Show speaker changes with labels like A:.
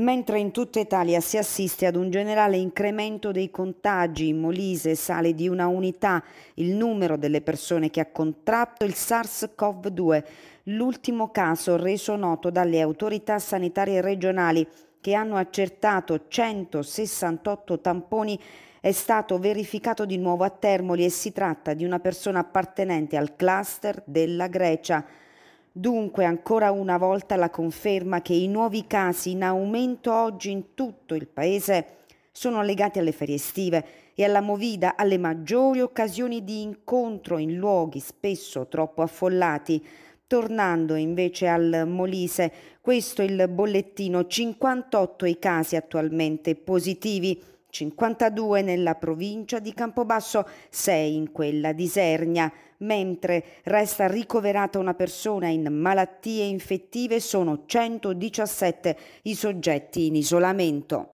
A: mentre in tutta Italia si assiste ad un generale incremento dei contagi. In Molise sale di una unità il numero delle persone che ha contratto il SARS-CoV-2, l'ultimo caso reso noto dalle autorità sanitarie regionali che hanno accertato 168 tamponi è stato verificato di nuovo a Termoli e si tratta di una persona appartenente al cluster della Grecia. Dunque ancora una volta la conferma che i nuovi casi in aumento oggi in tutto il Paese sono legati alle ferie estive e alla movida, alle maggiori occasioni di incontro in luoghi spesso troppo affollati. Tornando invece al Molise, questo è il bollettino, 58 i casi attualmente positivi, 52 nella provincia di Campobasso, 6 in quella di Sernia, mentre resta ricoverata una persona in malattie infettive, sono 117 i soggetti in isolamento.